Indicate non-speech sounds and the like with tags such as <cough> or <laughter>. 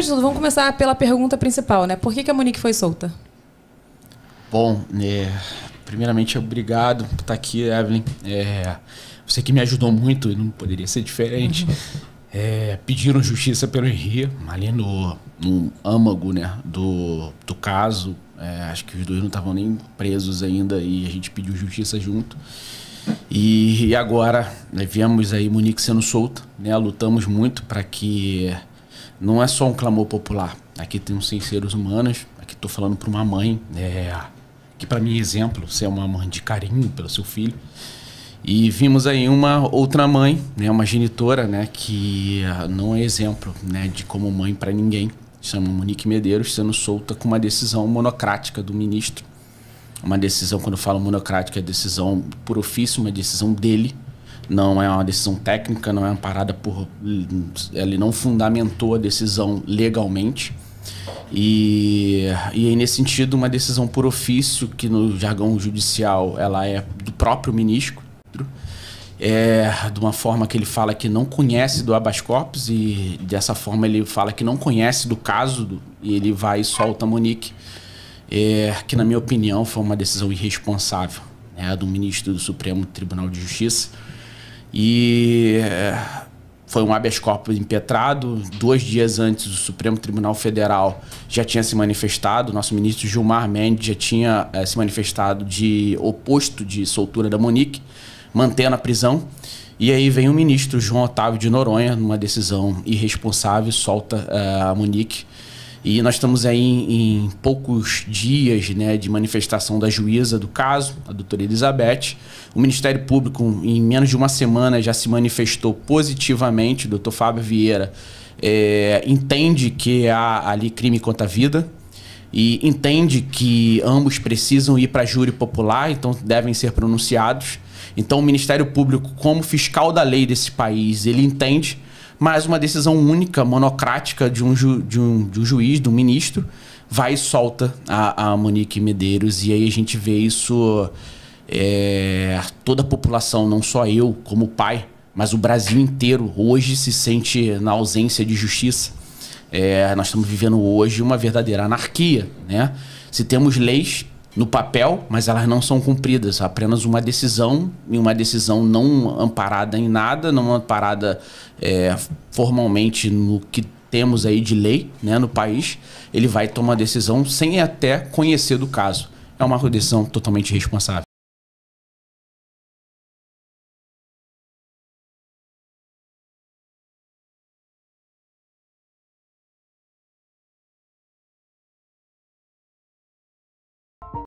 primeiro de tudo, vamos começar pela pergunta principal, né? Por que, que a Monique foi solta? Bom, é, primeiramente, obrigado por estar aqui, Evelyn. É, você que me ajudou muito, não poderia ser diferente. <laughs> É, pediram justiça pelo Henrique, ali no, no âmago né, do, do caso. É, acho que os dois não estavam nem presos ainda e a gente pediu justiça junto. E, e agora, né, aí Monique sendo solta, né? Lutamos muito para que não é só um clamor popular. Aqui tem uns seres humanos, aqui estou falando para uma mãe, é, que para mim é exemplo, você é uma mãe de carinho pelo seu filho. E vimos aí uma outra mãe, né, uma genitora, né, que ah, não é exemplo, né, de como mãe para ninguém. Chama Monique Medeiros sendo solta com uma decisão monocrática do ministro. Uma decisão, quando eu falo monocrática, é decisão por ofício, uma decisão dele, não é uma decisão técnica, não é uma parada por. Ele não fundamentou a decisão legalmente. E, e aí, nesse sentido, uma decisão por ofício, que no jargão judicial ela é do próprio ministro, é, de uma forma que ele fala que não conhece do habeas corpus e dessa forma ele fala que não conhece do caso do, e ele vai e solta a Monique, é, que na minha opinião foi uma decisão irresponsável né, do ministro do Supremo Tribunal de Justiça. E é, foi um habeas corpus impetrado. Dois dias antes, o Supremo Tribunal Federal já tinha se manifestado. Nosso ministro Gilmar Mendes já tinha é, se manifestado de oposto de soltura da Monique, mantendo a prisão. E aí vem o ministro João Otávio de Noronha, numa decisão irresponsável, solta é, a Monique e nós estamos aí em, em, poucos dias né, de manifestação da juíza do caso, a doutora Elizabeth. O Ministério Público, em menos de uma semana, já se manifestou positivamente. O doutor Fábio Vieira é, entende que há ali crime contra a vida e entende que ambos precisam ir para júri popular, então devem ser pronunciados. Então, o Ministério Público, como fiscal da lei desse país, ele entende mas uma decisão única, monocrática de um, ju, de um, de um juiz, de um ministro, vai e solta a, a Monique Medeiros. E aí a gente vê isso, é, toda a população, não só eu como pai, mas o Brasil inteiro hoje se sente na ausência de justiça. É, nós estamos vivendo hoje uma verdadeira anarquia, né? Se temos leis no papel, mas elas não são cumpridas. Apenas uma decisão, e uma decisão não amparada em nada, não amparada é, formalmente no que temos aí de lei né, no país, ele vai tomar decisão sem até conhecer do caso. É uma decisão totalmente irresponsável.